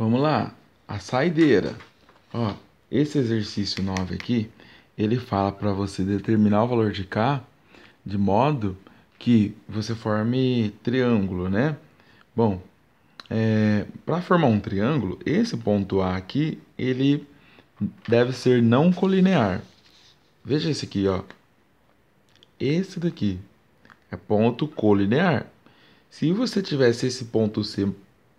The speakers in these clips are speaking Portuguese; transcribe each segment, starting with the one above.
Vamos lá, a saideira. Ó, esse exercício 9 aqui, ele fala para você determinar o valor de K de modo que você forme triângulo, né? Bom, é, para formar um triângulo, esse ponto A aqui, ele deve ser não colinear. Veja esse aqui, ó. Esse daqui é ponto colinear. Se você tivesse esse ponto C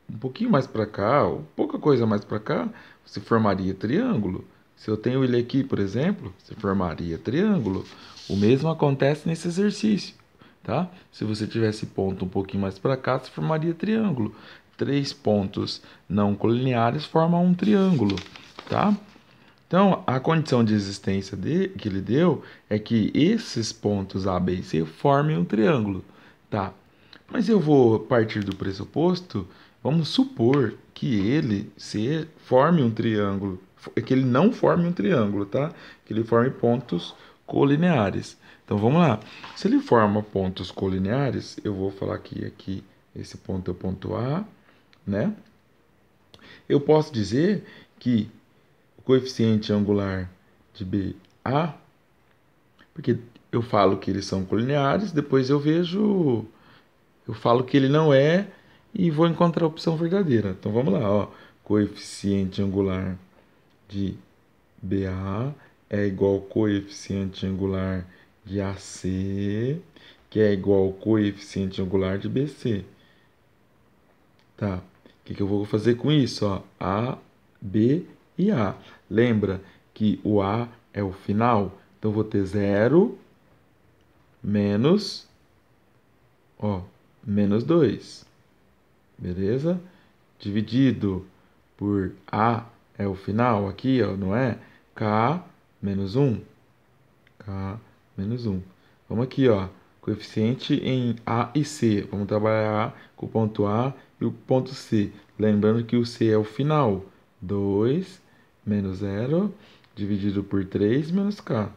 um pouquinho mais para cá, ou pouca coisa mais para cá, você formaria triângulo. Se eu tenho ele aqui, por exemplo, você formaria triângulo. O mesmo acontece nesse exercício, tá? Se você tivesse ponto um pouquinho mais para cá, você formaria triângulo. Três pontos não colineares formam um triângulo, tá? Então, a condição de existência de, que ele deu é que esses pontos A, B e C formem um triângulo, tá? Mas eu vou partir do pressuposto Vamos supor que ele se forme um triângulo, é que ele não forme um triângulo, tá? Que ele forme pontos colineares. Então vamos lá. Se ele forma pontos colineares, eu vou falar aqui aqui esse ponto é o ponto A, né? Eu posso dizer que o coeficiente angular de BA, porque eu falo que eles são colineares, depois eu vejo eu falo que ele não é e vou encontrar a opção verdadeira. Então vamos lá, ó. coeficiente angular de BA é igual ao coeficiente angular de AC, que é igual ao coeficiente angular de BC. Tá, o que, que eu vou fazer com isso? Ó? A, B e A. Lembra que o A é o final, então vou ter zero menos, ó, menos 2 beleza? Dividido por A é o final aqui, ó, não é? K menos 1. K menos 1. Vamos aqui, ó. Coeficiente em A e C. Vamos trabalhar com o ponto A e o ponto C. Lembrando que o C é o final. 2 menos 0 dividido por 3 menos K.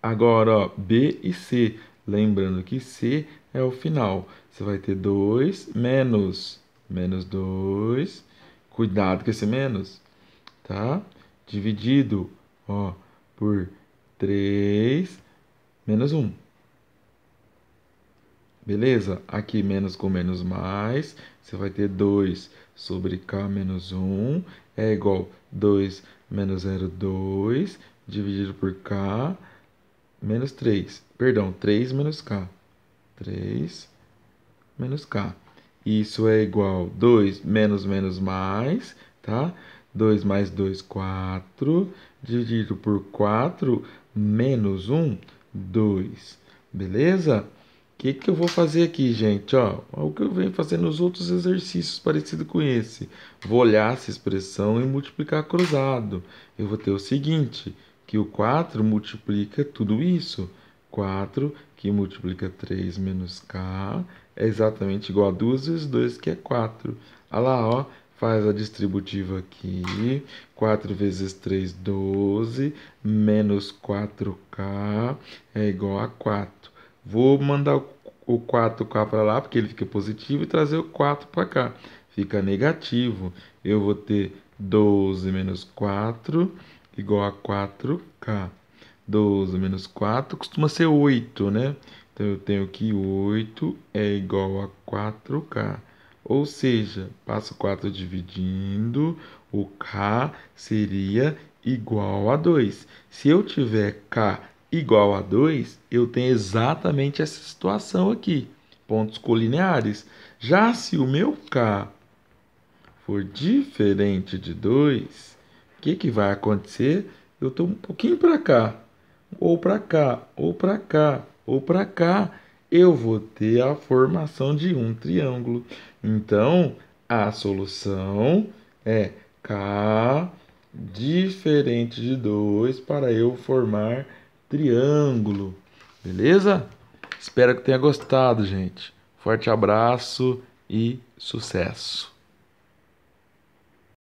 Agora, ó, B e C Lembrando que C é o final. Você vai ter 2 menos, menos 2. Cuidado com esse menos, tá? Dividido, ó, por 3 menos 1. Beleza? Aqui menos com menos mais, você vai ter 2 sobre K menos 1 é igual 2 menos 0, 2, dividido por K menos 3. Perdão, 3 menos k. 3 menos k. Isso é igual a 2 menos menos mais, tá? 2 mais 2, 4. Dividido por 4, menos 1, 2. Beleza? O que, que eu vou fazer aqui, gente? Ó, o que eu venho fazendo nos outros exercícios parecido com esse. Vou olhar essa expressão e multiplicar cruzado. Eu vou ter o seguinte que o 4 multiplica tudo isso. 4 que multiplica 3 menos k é exatamente igual a 2 vezes 2, que é 4. Olha lá, ó, faz a distributiva aqui. 4 vezes 3, 12, menos 4k é igual a 4. Vou mandar o 4k para lá, porque ele fica positivo, e trazer o 4 para cá. Fica negativo. Eu vou ter 12 menos 4 igual a 4K. 12 menos 4 costuma ser 8, né? Então eu tenho que 8 é igual a 4K. Ou seja, passo 4 dividindo, o K seria igual a 2. Se eu tiver K igual a 2, eu tenho exatamente essa situação aqui, pontos colineares. Já se o meu K for diferente de 2, que, que vai acontecer? Eu estou um pouquinho para cá, ou para cá, ou para cá, ou para cá. Eu vou ter a formação de um triângulo. Então, a solução é K diferente de 2 para eu formar triângulo. Beleza? Espero que tenha gostado, gente. Forte abraço e sucesso!